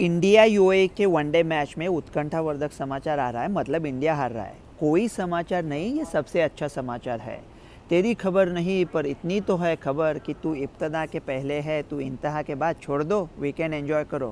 India U A e के one day match में उत्कंठावर्धक समाचार आ रहा है मतलब इंडिया हार रहा है कोई समाचार नहीं ये सबसे अच्छा समाचार है तेरी खबर नहीं पर इतनी तो है खबर कि तू इब्तदा के पहले है तू इंतहा के बाद छोड़ दो वी कैन एन्जॉय करो